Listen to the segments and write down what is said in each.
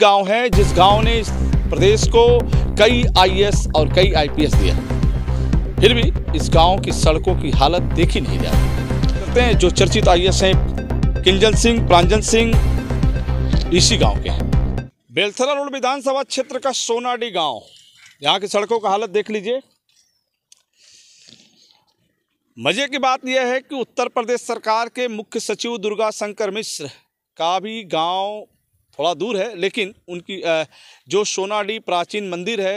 गांव है जिस गांव ने इस प्रदेश को कई आईएएस और कई आईपीएस दिया फिर भी इस गांव की सड़कों की हालत देखी नहीं जाती करते हैं जो चर्चित आईएएस हैं किंजल सिंह प्रांजल सिंह इसी गांव के हैं बेलथरा रोड विधानसभा क्षेत्र का सोनाडी गांव यहां की सड़कों का हालत देख लीजिए मजे की बात यह है कि उत्तर प्रदेश सरकार के मुख्य सचिव दुर्गा शंकर मिश्र का भी गांव थोड़ा दूर है लेकिन उनकी जो सोनाडी प्राचीन मंदिर है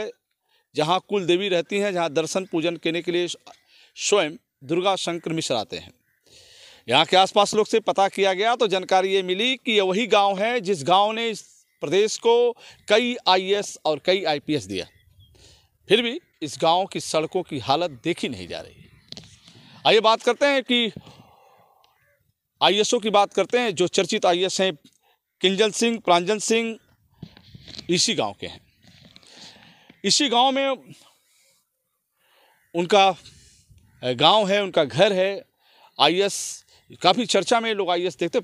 जहाँ कुल देवी रहती हैं जहाँ दर्शन पूजन करने के लिए स्वयं दुर्गा शंकर मिश्र आते हैं यहाँ के आसपास लोग से पता किया गया तो जानकारी ये मिली कि ये वही गांव है जिस गांव ने इस प्रदेश को कई आईएएस और कई आईपीएस दिया फिर भी इस गांव की सड़कों की हालत देखी नहीं जा रही आइए बात करते हैं कि आईएसओ की बात करते हैं जो चर्चित आईएएस हैं किंजल सिंह प्रांजल सिंह इसी गांव के हैं इसी गांव में उनका गांव है उनका घर है आईएएस काफ़ी चर्चा में लोग आईएएस देखते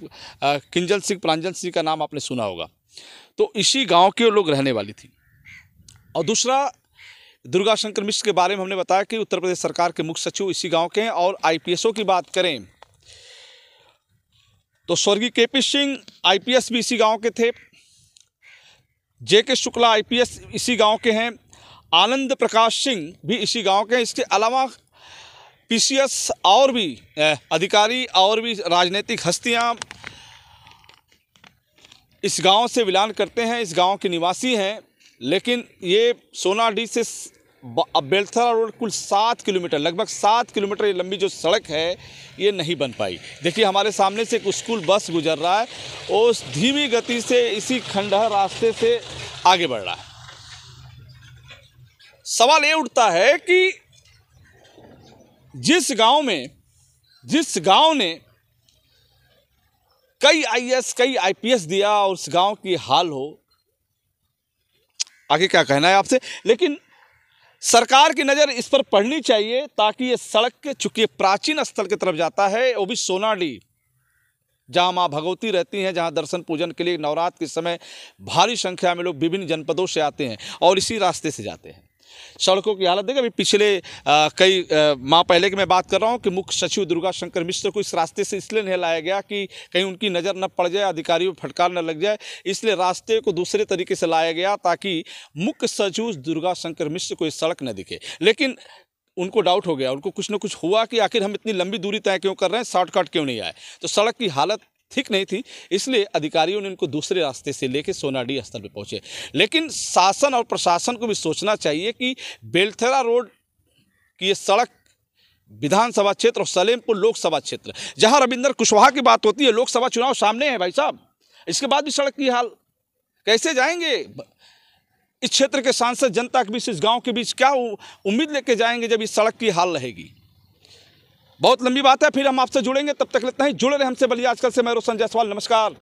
किंजल सिंह प्रांजल सिंह का नाम आपने सुना होगा तो इसी गांव के लोग रहने वाली थी और दूसरा दुर्गा शंकर मिश्र के बारे में हमने बताया कि उत्तर प्रदेश सरकार के मुख्य सचिव इसी गांव के हैं और आईपीएसओ की बात करें तो स्वर्गीय के पी सिंह आईपीएस भी इसी गांव के थे जे के शुक्ला आईपीएस इसी गांव के हैं आनंद प्रकाश सिंह भी इसी गांव के हैं इसके अलावा पीसीएस और भी अधिकारी और भी राजनीतिक हस्तियां इस गांव से विलान करते हैं इस गांव के निवासी हैं लेकिन ये सोनाडी से बेलथरा रोड कुल सात किलोमीटर लगभग सात किलोमीटर ये लंबी जो सड़क है ये नहीं बन पाई देखिए हमारे सामने से एक स्कूल बस गुजर रहा है और उस धीमी गति से इसी खंडहर रास्ते से आगे बढ़ रहा है सवाल ये उठता है कि जिस गांव में जिस गांव ने कई आईएएस कई आईपीएस दिया और उस गांव की हाल हो आगे क्या कहना है आपसे लेकिन सरकार की नज़र इस पर पड़नी चाहिए ताकि ये सड़क के चूँकि प्राचीन स्थल की तरफ जाता है वो भी सोनाडी जहाँ माँ भगवती रहती हैं जहाँ दर्शन पूजन के लिए नवरात्र के समय भारी संख्या में लोग विभिन्न जनपदों से आते हैं और इसी रास्ते से जाते हैं सड़कों की हालत देखें अभी पिछले आ, कई आ, माह पहले की मैं बात कर रहा हूँ कि मुख्य सचिव दुर्गा शंकर मिश्र को इस रास्ते से इसलिए नहीं लाया गया कि कहीं उनकी नज़र न पड़ जाए अधिकारियों फटकार न लग जाए इसलिए रास्ते को दूसरे तरीके से लाया गया ताकि मुख्य सचिव दुर्गा शंकर मिश्र को इस सड़क न दिखे लेकिन उनको डाउट हो गया उनको कुछ ना कुछ हुआ कि आखिर हम इतनी लंबी दूरी तय क्यों कर रहे हैं शॉर्टकट क्यों नहीं आए तो सड़क की हालत ठीक नहीं थी इसलिए अधिकारियों ने इनको दूसरे रास्ते से लेकर सोनाडी स्थल पर पहुंचे लेकिन शासन और प्रशासन को भी सोचना चाहिए कि बेलथरा रोड की ये सड़क विधानसभा क्षेत्र और सलेमपुर लोकसभा क्षेत्र जहां रविंद्र कुशवाहा की बात होती है लोकसभा चुनाव सामने है भाई साहब इसके बाद भी सड़क की हाल कैसे जाएंगे इस क्षेत्र के सांसद जनता के बीच इस गांव के बीच क्या उम्मीद लेके जाएंगे जब इस सड़क की हाल रहेगी बहुत लंबी बात है फिर हम आपसे जुड़ेंगे तब तक लेते हैं जुड़े रहे हमसे बलिया आजकल से मैं रोशन जायसवाल नमस्कार